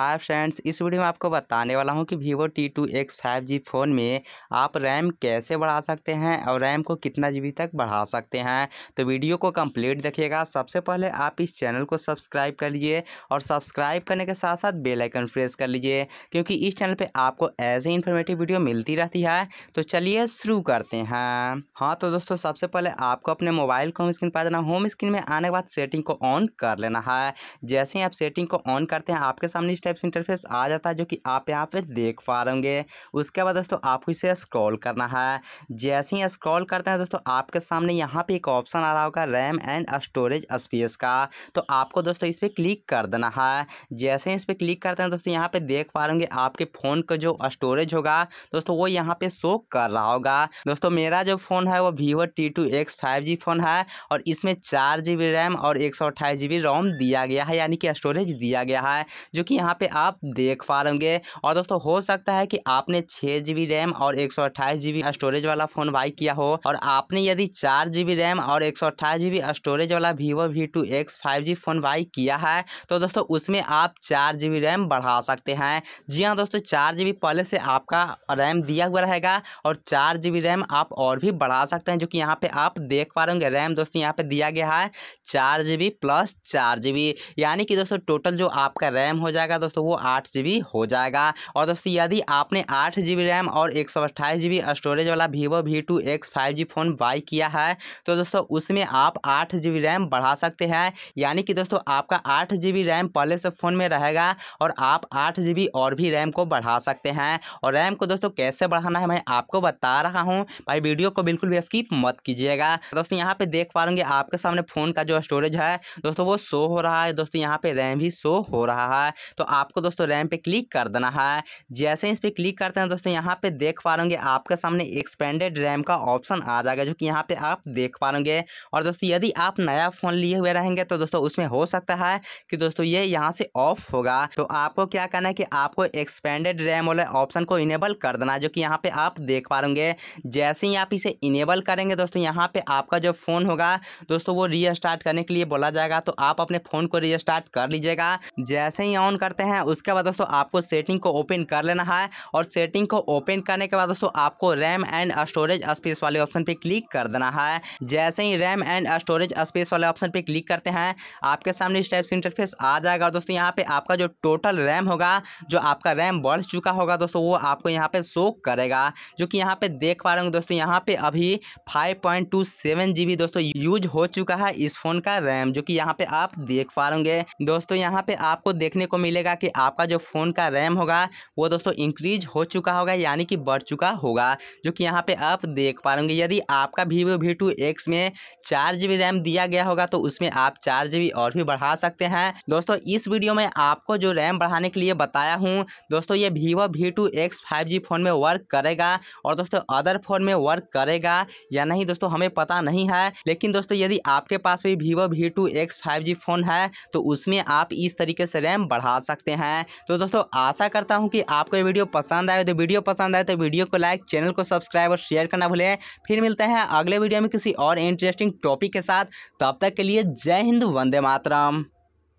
hi friends इस video में आपको बताने वाला हूं कि Vivo T two X five G phone में आप रैम कैसे बढ़ा सकते हैं और रैम को कितना जी तक बढ़ा सकते हैं तो वीडियो को कंप्लीट देखिएगा सबसे पहले आप इस चैनल को सब्सक्राइब कर लीजिए और सब्सक्राइब करने के साथ साथ बेलाइकन प्रेस कर लीजिए क्योंकि इस चैनल पर आपको ऐसे इन्फॉर्मेटिव वीडियो मिलती रहती है तो चलिए शुरू करते हैं हाँ तो दोस्तों सबसे पहले आपको अपने मोबाइल को होम स्क्रीन पर देना होम स्क्रीन में आने के बाद सेटिंग को ऑन कर लेना है जैसे ही आप सेटिंग को ऑन करते हैं आपके सामने टाइप्स इंटरफेस आ जाता है जो कि आप यहाँ पे देख पा रहे उसके बाद दोस्तों आपको इसे स्क्रॉल करना है जैसे ही स्क्रॉल करते हैं दोस्तों आपके सामने यहाँ पे एक ऑप्शन आ रहा होगा रैम एंड स्टोरेज स्पेस का तो आपको दोस्तों इस पर क्लिक कर देना है जैसे ही इस पर क्लिक करते हैं दोस्तों यहाँ पे देख पा रहे आपके फ़ोन का जो स्टोरेज होगा दोस्तों वो यहाँ पे शो कर रहा होगा दोस्तों मेरा जो फ़ोन है वो Vivo T two X five G phone है और इसमें चार जी बी रैम और एक सौ अट्ठाईस जी बी रोम दिया गया है यानी कि स्टोरेज दिया गया है जो कि यहाँ पे आप देख पा रहे और दोस्तों हो सकता है कि आपने छह जीबी रैम और एक सौ स्टोरेज वाला फ़ोन बाई किया हो और आपने यदि चार जीबी रैम और एक सौ स्टोरेज वाला Vivo V two X five G phone buy किया है तो दोस्तों उसमें आप चार जी रैम बढ़ा सकते हैं जी हाँ दोस्तों चार जी पहले से आपका रैम दिया हुआ रहेगा और चार जी रैम आप और भी बढ़ा सकते हैं जो कि यहाँ पे आप देख पा रहे होंगे रैम दोस्तों यहाँ पे दिया गया है चार जी प्लस चार जी यानी कि दोस्तों टोटल जो आपका रैम हो जाएगा दोस्तों वो आठ जी हो जाएगा और दोस्तों यदि आपने आठ जी रैम और एक सौ अट्ठाईस जी स्टोरेज वाला Vivo V two X five G phone buy किया है तो दोस्तों उसमें आप आठ जी रैम बढ़ा सकते हैं यानी कि दोस्तों आपका आठ जी रैम पहले से फ़ोन में रहेगा और आप आठ जी और भी रैम को बढ़ा सकते हैं और रैम को दोस्तों कैसे बढ़ाना है मैं आपको बता रहा हूँ भाई वीडियो को बिल्कुल भी स्किप मत कीजिएगा दोस्तों यहाँ पर देख पा लूँगी आपके सामने फ़ोन का जो स्टोरेज है दोस्तों वो शो हो रहा है दोस्तों यहाँ पर रैम भी शो हो रहा है तो आपको दोस्तों रैम पे क्लिक कर देना है जैसे ही इस पर क्लिक करते हैं दोस्तों यहाँ पे देख पा रहोगे आपके सामने एक्सपेंडेड रैम का ऑप्शन आ जाएगा जो कि यहाँ पे आप देख पा लोगे और दोस्तों यदि आप नया फ़ोन लिए हुए रहेंगे तो दोस्तों उसमें हो सकता है कि दोस्तों ये यहाँ से ऑफ होगा तो आपको क्या करना है कि आपको एक्सपेंडेड रैम वाले ऑप्शन को इनेबल कर देना है जो कि यहाँ पे आप देख पा रहे जैसे ही आप इसे इनेबल करेंगे दोस्तों यहाँ पे आपका जो फ़ोन होगा दोस्तों वो रीस्टार्ट करने के लिए बोला जाएगा तो आप अपने फ़ोन को रीस्टार्ट कर लीजिएगा जैसे ही ऑन करते करते हैं उसके बाद दोस्तों आपको सेटिंग को ओपन कर लेना है और सेटिंग को ओपन करने के बाद दोस्तों आपको रैम एंड स्टोरेज स्पेस वाले ऑप्शन पर क्लिक कर देना है जैसे ही रैम एंड स्टोरेज स्पेस वाले ऑप्शन पर क्लिक करते हैं आपके सामने इस टाइप से इंटरफेस आ जाएगा और दोस्तों यहाँ पे आपका जो टोटल रैम होगा जो आपका रैम बढ़ चुका होगा दोस्तों वो आपको यहाँ पे शो करेगा जो कि यहाँ पे देख पा रहे होंगे दोस्तों यहाँ पे अभी 5.27 जीबी दोस्तों यूज हो चुका है इस फोन का रैम जो कि यहाँ पे आप देख पा रहे होंगे दोस्तों यहाँ पे आपको देखने को मिलेगा रहेगा कि आपका जो फ़ोन का रैम होगा वो दोस्तों इंक्रीज हो चुका होगा यानी कि बढ़ चुका होगा जो कि यहाँ पे आप देख पा रहे यदि आपका वीवो वी टू एक्स में चार जी रैम दिया गया होगा तो उसमें आप चार जी और भी बढ़ा सकते हैं दोस्तों इस वीडियो में आपको जो रैम बढ़ाने के लिए बताया हूँ दोस्तों ये Vivo V two X five G phone में वर्क करेगा और दोस्तों अदर फ़ोन में वर्क करेगा या नहीं दोस्तों हमें पता नहीं है लेकिन दोस्तों यदि आपके पास भी Vivo V two X five G phone है तो उसमें आप इस तरीके से रैम बढ़ा सकते सकते हैं तो दोस्तों आशा करता हूँ कि आपको ये वीडियो पसंद आए तो वीडियो पसंद आए तो वीडियो को लाइक चैनल को सब्सक्राइब और शेयर करना भूलें फिर मिलते हैं अगले वीडियो में किसी और इंटरेस्टिंग टॉपिक के साथ तब तक के लिए जय हिंद वंदे मातरम